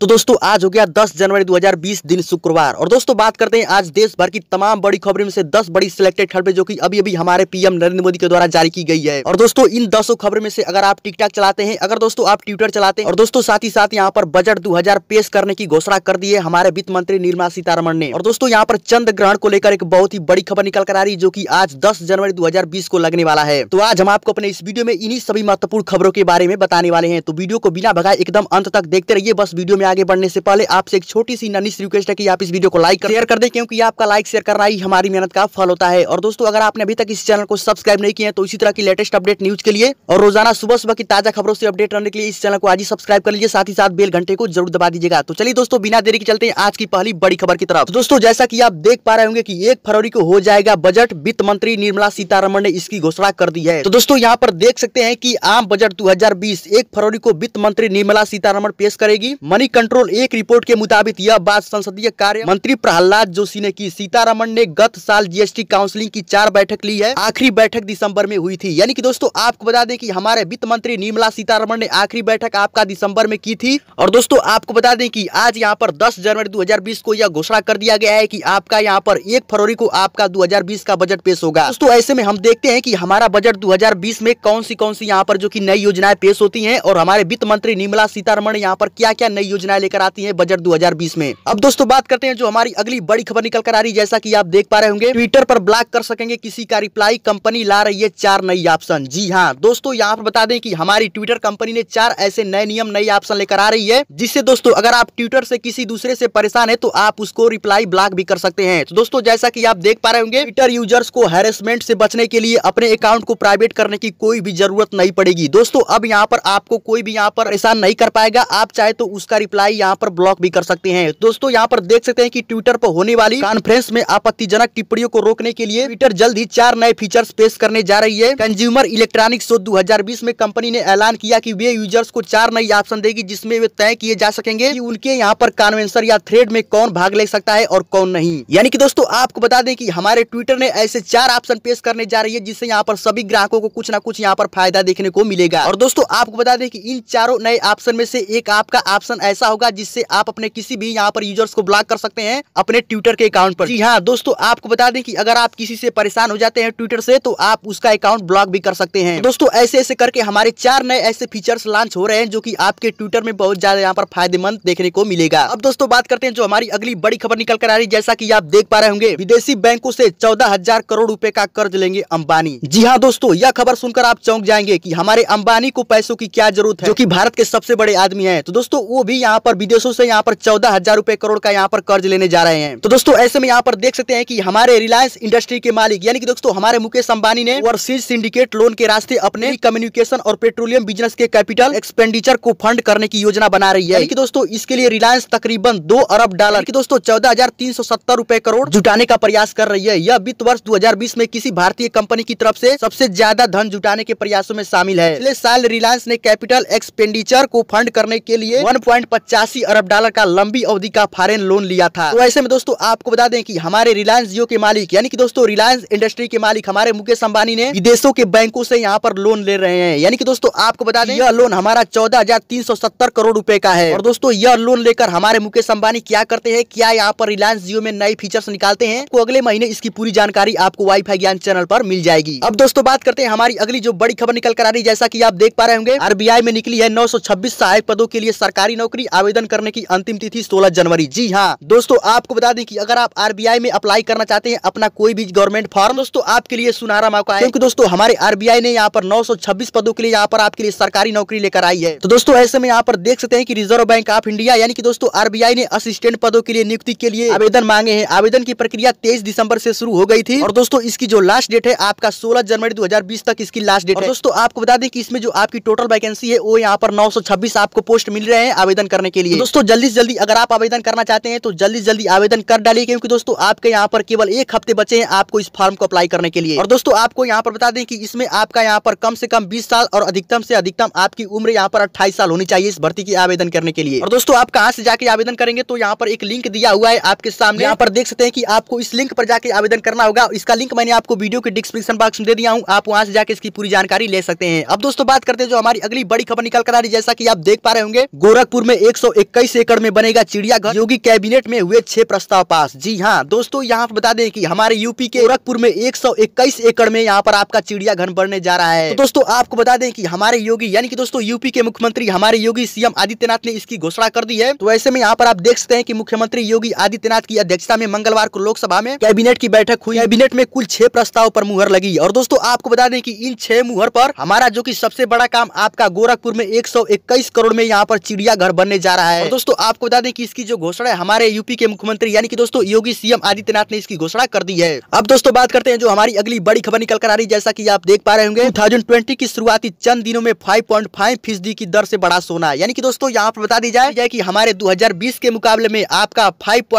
तो दोस्तों आज हो गया 10 जनवरी 2020 दिन शुक्रवार और दोस्तों बात करते हैं आज देश भर की तमाम बड़ी खबरों में से 10 बड़ी सिलेक्टेड खबरें जो कि अभी अभी हमारे पीएम नरेंद्र मोदी के द्वारा जारी की गई है और दोस्तों इन दसों खबरों में से अगर आप टिकटॉक चलाते हैं अगर दोस्तों आप ट्विटर चलाते हैं और दोस्तों साथ ही साथ यहाँ पर बजट दो पेश करने की घोषणा कर दी है हमारे वित्त मंत्री निर्मला सीतारमण ने और दोस्तों यहाँ पर चंद्र ग्रहण को लेकर एक बहुत ही बड़ी खबर निकल कर आ रही जो की आज दस जनवरी दो को लगने वाला है तो आज हम आपको अपने इस वीडियो में इन्हीं सभी महत्वपूर्ण खबरों के बारे में बताने वाले हैं तो वीडियो को बिना भगाए एकदम अंत तक देखते रहिए बस वीडियो में में आगे बढ़ने से पहले आपसे एक छोटी सी ननिश रिक्वेस्ट है कि आप इस वीडियो को लाइक शेयर कर दे क्योंकि आपका लाइक शेयर करना ही हमारी मेहनत का फल होता है और दोस्तों अगर आपने अभी तक इस चैनल को सब्सक्राइब नहीं किया तो इसी तरह की लेटेस्ट अपडेट न्यूज के लिए और रोजाना सुबह सुबह की ताजा खबरों से अपडेट रहने के लिए इस चैनल को आज ही सब्सक्राइब कर लीजिए साथ ही साथ बेल घंटे को जरूर दबा दीजिएगा तो चलिए दोस्तों बिना देरी के चलते हैं आज की पहली बड़ी खबर की तरफ दोस्तों जैसा की आप देख पा रहे होंगे की एक फरवरी को हो जाएगा बजट वित्त मंत्री निर्मला सीतारमण ने इसकी घोषणा कर दी है तो दोस्तों यहाँ पर देख सकते हैं की आम बजट दो हजार फरवरी को वित्त मंत्री निर्मला सीतारमण पेश करेगी मनी कंट्रोल एक रिपोर्ट के मुताबिक यह बात संसदीय कार्य मंत्री प्रहलाद जोशी ने की सीतारमण ने गत साल जीएसटी काउंसिलिंग की चार बैठक ली है आखिरी बैठक दिसंबर में हुई थी यानी कि दोस्तों आपको बता दें कि हमारे वित्त मंत्री निर्मला सीतारमण ने आखिरी बैठक आपका दिसंबर में की थी और दोस्तों आपको बता दें की आज यहाँ पर दस जनवरी दो को यह घोषणा कर दिया गया है की आपका यहाँ पर एक फरवरी को आपका दो का बजट पेश होगा दोस्तों ऐसे में हम देखते हैं की हमारा बजट दो में कौन सी कौन सी यहाँ पर जो की नई योजनाएं पेश होती है और हमारे वित्त मंत्री निर्मला सीतारमण यहाँ पर क्या क्या नई योजना योजनाएं लेकर आती है बजट दो में अब दोस्तों बात करते हैं जो हमारी अगली बड़ी खबर निकल कर आ रही है जैसा की आप देख पा रहे होंगे ट्विटर पर ब्लॉक कर सकेंगे किसी का रिप्लाई कंपनी ला रही है चार नई ऑप्शन जी हाँ दोस्तों यहाँ पर बता दें की हमारी ट्विटर कंपनी ने चार ऐसे नए नियम नई ऑप्शन लेकर आ रही है जिससे दोस्तों अगर आप ट्विटर से किसी दूसरे से परेशान है तो आप उसको रिप्लाई ब्लॉक भी कर सकते हैं तो दोस्तों जैसा कि आप देख पा रहे होंगे ट्विटर यूजर्स को हेरेसमेंट से बचने के लिए अपने अकाउंट को प्राइवेट करने की कोई भी जरूरत नहीं पड़ेगी दोस्तों अब यहाँ पर आपको कोई भी यहाँ पर परेशान नहीं कर पाएगा आप चाहे तो उसका रिप्लाई रिप्लाई यहाँ पर ब्लॉक भी कर सकते हैं दोस्तों यहाँ पर देख सकते हैं कि ट्विटर पर होने वाली कॉन्फ्रेंस में आपत्तिजनक टिप्पणियों को रोकने के लिए ट्विटर जल्द ही चार नए फीचर्स पेश करने जा रही है कंज्यूमर इलेक्ट्रॉनिक शो दो में कंपनी ने ऐलान किया कि वे यूजर्स को चार नई ऑप्शन देगी जिसमें वे तय किए जा सकेंगे की उनके यहाँ पर कॉन्वेंसर या थ्रेड में कौन भाग ले सकता है और कौन नहीं यानी कि दोस्तों आपको बता दें कि हमारे ट्विटर ने ऐसे चार ऑप्शन पेश करने जा रही है जिससे यहाँ पर सभी ग्राहकों को कुछ ना कुछ यहाँ पर फायदा देखने को मिलेगा और दोस्तों आपको बता दें कि इन चारों नए ऑप्शन में से एक आपका ऑप्शन ऐसा ऐसा होगा जिससे आप अपने किसी भी यहाँ पर यूजर्स को ब्लॉक कर सकते हैं अपने ट्विटर के अकाउंट पर जी हाँ दोस्तों आपको बता दें कि अगर आप किसी से परेशान हो जाते हैं ट्विटर से तो आप उसका अकाउंट ब्लॉक भी कर सकते हैं दोस्तों ऐसे ऐसे करके हमारे चार नए ऐसे फीचर्स लॉन्च हो रहे हैं जो की आपके ट्विटर में बहुत ज्यादा यहाँ पर फायदेमंद देखने को मिलेगा अब दोस्तों बात करते हैं जो हमारी अगली बड़ी खबर निकल कर आ रही जैसा की आप देख पा रहे होंगे विदेशी बैंकों से चौदह हजार करोड़ रूपए का कर्ज लेंगे अंबानी जी हाँ दोस्तों यह खबर सुनकर आप चौंक जाएंगे की हमारे अंबानी को पैसों की क्या जरूरत है जो की भारत के सबसे बड़े आदमी है तो दोस्तों वो भी यहाँ यहाँ पर विदेशों से यहाँ पर चौदह हजार रुपए करोड़ का यहाँ पर कर्ज लेने जा रहे हैं तो दोस्तों ऐसे में यहाँ पर देख सकते हैं कि हमारे रिलायंस इंडस्ट्री के मालिक यानी कि दोस्तों हमारे मुकेश अंबानी ने ओवरसीज सिंडिकेट लोन के रास्ते अपने कम्युनिकेशन और पेट्रोलियम बिजनेस के कैपिटल एक्सपेंडिचर को फंड करने की योजना बना रही है दोस्तों इसके लिए रिलायंस तकरीबन दो अरब डॉलर की दोस्तों चौदह हजार तीन सौ सत्तर रूपए करोड़ जुटाने का प्रयास कर रही है यह वित्त वर्ष दो में किसी भारतीय कंपनी की तरफ ऐसी सबसे ज्यादा धन जुटाने के प्रयासों में शामिल है पिछले साल रिलायंस ने कैपिटल एक्सपेंडिचर को फंड करने के लिए वन पचासी अरब डॉलर का लंबी अवधि का फॉरेन लोन लिया था तो ऐसे में दोस्तों आपको बता दें कि हमारे रिलायंस जियो के मालिक यानी कि दोस्तों रिलायंस इंडस्ट्री के मालिक हमारे मुकेश अंबानी ने विदेशों के बैंकों से यहाँ पर लोन ले रहे हैं यानी कि दोस्तों आपको बता दें यह लोन हमारा चौदह करोड़ रूपए का है और दोस्तों यह लोन लेकर हमारे मुकेश अंबानी क्या करते हैं क्या यहाँ पर रिलायंस जियो में नए फीचर्स निकालते हैं तो अगले महीने इसकी पूरी जानकारी आपको वाईफाई ज्ञान चैनल पर मिल जाएगी अब दोस्तों बात करते हैं हमारी अगली जो बड़ी खबर निकल कर आ रही जैसा की आप देख पा रहे होंगे आरबीआई में निकली है नौ सहायक पदों के लिए सरकारी नौकरी अप्लाई आवेदन करने की अंतिम तिथि सोलह जनवरी जी हाँ दोस्तों आपको बता दें की अगर आप आरबीआई में अप्लाई करना चाहते हैं अपना कोई भी गवर्नमेंट फॉर्म दोस्तों आपके लिए सुनारा मौका है क्योंकि दोस्तों हमारे आरबीआई ने यहाँ पर नौ पदों के लिए यहाँ पर आपके लिए सरकारी नौकरी लेकर आई है तो दोस्तों ऐसे में यहाँ पर देख सकते हैं कि रिजर्व बैंक ऑफ इंडिया यानी कि दोस्तों आरबीआई ने असिस्टेंट पदों के लिए नियुक्ति के लिए आवेदन मांगे हैं आवेदन की प्रक्रिया तेईस दिसंबर से शुरू हो गई थी और दोस्तों इसकी जो लास्ट डेट है आपका सोलह जनवरी दो तक इसकी लास्ट डेट है दोस्तों आपको बता दें की इसमें जो आपकी टोटल वैकेंसी है वो यहाँ पर नौ आपको पोस्ट मिल रहे हैं आवेदन करने के लिए तो दोस्तों जल्दी से जल्दी अगर आप आवेदन करना चाहते हैं तो जल्दी से जल्दी आवेदन कर डालिए क्योंकि दोस्तों आपके यहाँ पर केवल एक हफ्ते बचे हैं आपको इस फॉर्म को अप्लाई करने के लिए और दोस्तों आपको यहाँ पर बता दें कि इसमें आपका यहाँ पर कम से कम बीस साल और अधिकतम से अधिकतम आपकी उम्र यहाँ पर अट्ठाईस साल होनी चाहिए इस भर्ती की आवेदन करने के लिए और दोस्तों आप कहाँ से जाके आवेदन करेंगे तो यहाँ पर एक लिंक दिया हुआ है आपके सामने यहाँ पर देख सकते हैं कि आपको इस लिंक पर जाके आवेदन करना होगा इसका लिंक मैंने आपको वीडियो के डिस्क्रिप्शन बॉक्स में दे दिया हूँ आप वहाँ से जाके इसकी पूरी जानकारी ले सकते हैं अब दोस्तों बात करते हैं जो हमारी अगली बड़ी खबर निकल कर आ रही जैसा की आप देख पा रहे होंगे गोरखपुर में इक्कीस एकड़ में बनेगा चिड़ियाघर योगी कैबिनेट में हुए छह प्रस्ताव पास जी हाँ दोस्तों यहाँ बता दें कि हमारे यूपी के गोरखपुर में इक्कीस एकड़ में यहाँ पर आपका चिड़ियाघर बनने जा रहा है तो दोस्तों आपको बता दें कि हमारे योगी यानी कि दोस्तों यूपी के मुख्यमंत्री हमारे योगी सीएम आदित्यनाथ ने इसकी घोषणा कर दी है तो ऐसे में यहाँ पर आप देख सकते हैं की मुख्यमंत्री योगी आदित्यनाथ की अध्यक्षता में मंगलवार को लोकसभा में कैबिनेट की बैठक हुई कैबिनेट में कुल छह प्रस्ताव पर मुहर लगी और दोस्तों आपको बता दें की इन छह मुहर पर हमारा जो की सबसे बड़ा काम आपका गोरखपुर में एक करोड़ में यहाँ पर चिड़ियाघर बनने करने जा रहा है दोस्तों आपको बता दें कि इसकी जो घोषणा है हमारे यूपी के मुख्यमंत्री यानी कि दोस्तों योगी सीएम आदित्यनाथ ने इसकी घोषणा कर दी है अब दोस्तों बात करते हैं जो हमारी अगली बड़ी खबर निकल कर आ रही जैसा की आप देख पा रहे होंगे टू की शुरुआती चंद दिनों में फाइव फीसदी की दर से बड़ा सोना यानी कि दोस्तों यहाँ पर बता दी जाए की हमारे दो के मुकाबले में आपका फाइव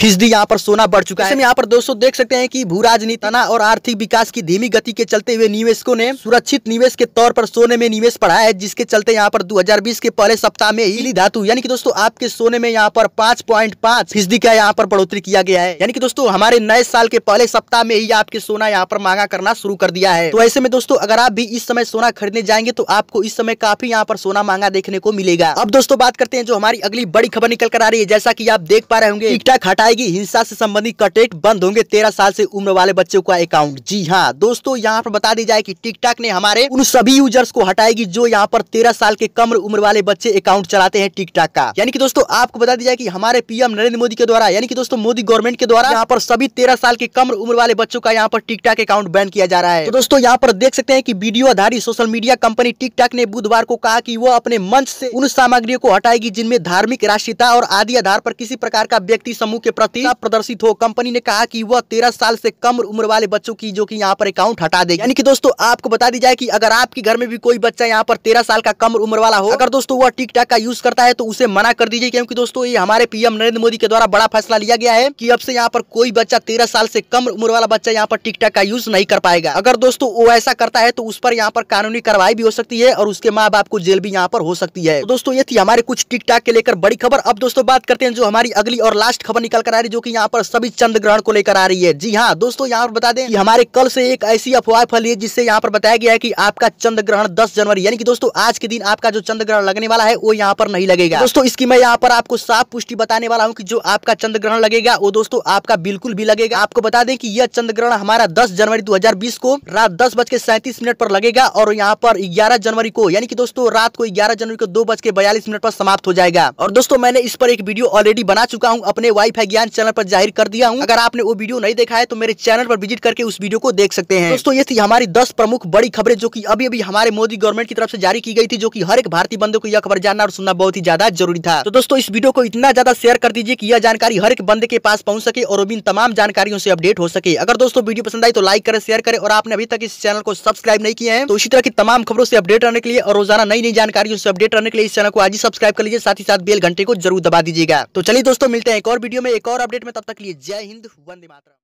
फीसदी यहाँ पर सोना बढ़ चुका है यहाँ पर दोस्तों देख सकते हैं की भू राजनीति और आर्थिक विकास की धीमी गति के चलते हुए निवेशकों ने सुरक्षित निवेश के तौर पर सोने में निवेश बढ़ाया है जिसके चलते यहाँ पर 2020 के पहले सप्ताह में ही धातु धातु यानी कि दोस्तों आपके सोने में यहाँ पर पांच पॉइंट पांच फीसदी का यहाँ पर बढ़ोतरी किया गया है यानी कि दोस्तों हमारे नए साल के पहले सप्ताह में ही आपके सोना यहाँ पर मांगा करना शुरू कर दिया है तो ऐसे में दोस्तों अगर आप भी इस समय सोना खरीदने जाएंगे तो आपको इस समय काफी यहाँ पर सोना मांगा देखने को मिलेगा अब दोस्तों बात करते हैं जो हमारी अगली बड़ी खबर निकल कर आ रही है जैसा की आप देख पा रहे होंगे टिकटॉक हटाएगी हिंसा से संबंधित कटेट बंद होंगे तेरह साल से उम्र वाले बच्चों का अकाउंट जी हाँ दोस्तों यहाँ पर बता दी जाए की टिकटॉक ने हमारे उन सभी यूजर्स को हटाएगी जो यहाँ पर तेरह साल के कम उम्र वाले बच्चे अकाउंट चलाते हैं ठीक ठाक का यानी कि दोस्तों आपको बता दिया कि हमारे पीएम नरेंद्र मोदी के द्वारा यानी कि दोस्तों मोदी गवर्नमेंट के द्वारा यहाँ पर सभी तेरह साल के कम उम्र वाले बच्चों का यहाँ पर टिकटॉक अकाउंट बैन किया जा रहा है तो दोस्तों यहाँ पर देख सकते हैं कि वीडियो आधारित सोशल मीडिया कंपनी टिकटॉक ने बुधवार को कहा कि वो अपने मंच से उन सामग्रियों को हटाएगी जिनमें धार्मिक राष्ट्रीयता और आदि आधार पर किसी प्रकार का व्यक्ति समूह के प्रति प्रदर्शित हो कंपनी ने कहा की वह तेरह साल ऐसी कम उम्र वाले बच्चों की जो की यहाँ पर अकाउंट हटा देगी यानी कि दोस्तों आपको बता दी जाए कि अगर आपके घर में भी कोई बच्चा यहाँ पर तेरह साल का कम उम्र वाला हो अगर दोस्तों वह टिकटॉक का यूज करता है तो उसे मना कर दीजिए क्योंकि दोस्तों ये हमारे पीएम नरेंद्र मोदी के द्वारा बड़ा फैसला लिया गया है कि अब से यहाँ पर कोई बच्चा तेरह साल से कम उम्र वाला बच्चा यहाँ पर टिकटॉक का यूज नहीं कर पाएगा अगर दोस्तों वो ऐसा करता है तो उस पर यहाँ पर कानूनी कार्रवाई भी हो सकती है और उसके माँ बाप को जेल भी यहाँ पर हो सकती है तो दोस्तों ये थी हमारे कुछ टिकटॉक के लेकर बड़ी खबर अब दोस्तों बात करते हैं जो हमारी अगली और लास्ट खबर निकल कर आ रही है जो की यहाँ पर सभी चंद्र ग्रहण को लेकर आ रही है जी हाँ दोस्तों यहाँ पर बता दें हमारे कल से एक ऐसी अफवाह फैली है जिससे यहाँ पर बताया गया है की आपका चंद्र ग्रहण दस जनवरी यानी कि दोस्तों आज के दिन आपका जो चंद्र ग्रहण लगने वाला है वो यहाँ पर नहीं लगेगा लगेगा दोस्तों इसकी मैं यहाँ पर आपको साफ पुष्टि बताने वाला हूँ की जो आपका चंद्र ग्रहण लगेगा वो दोस्तों आपका बिल्कुल भी लगेगा आपको बता दें की यह चंद्र ग्रहण हमारा दस जनवरी दो को रात दस बज के सैंतीस मिनट पर लगेगा और यहाँ पर ग्यारह जनवरी को यानी कि दोस्तों रात को ग्यारह जनवरी को दो बज के बयालीस मिनट पर समाप्त हो जाएगा और दोस्तों मैंने इस पर एक वीडियो ऑलरेडी बना चुका हूँ अपने फाई ज्ञान चैनल पर जाहिर कर दिया हूँ अगर आपने वो वीडियो नहीं देखा है तो मेरे चैनल पर विजिट करके उस वीडियो को देख सकते हैं दोस्तों ये थी हमारी दस प्रमुख बड़ी खबरें जो की अभी अभी हमारे मोदी गवर्नमेंट की तरफ से जारी की गई थी जो की हर एक भारतीय बंदों को यह खबर जानना और सुनना बहुत ही ज्यादा जरूरी था तो दोस्तों इस वीडियो को इतना ज्यादा शेयर कर दीजिए कि यह जानकारी हर एक बंदे के पास पहुंच सके और इन तमाम जानकारियों से अपडेट हो सके अगर दोस्तों वीडियो पसंद आई तो लाइक करें शेयर करें और आपने अभी तक इस चैनल को सब्सक्राइब नहीं किया है तो इसी तरह की तमाम खबरों से अपडेट रहने के लिए और रोजाना नई नई जानकारियों से अपडेट रहने के लिए इस चैनल को आज ही सब्सक्राइब कर लीजिए साथ ही साथ बेल घंटे को जरूर दबा दीजिएगा तो चलिए दोस्तों मिलते हैं एक और वीडियो में एक और अपडेट में तब तक लिए जय हिंद वंदे मात्र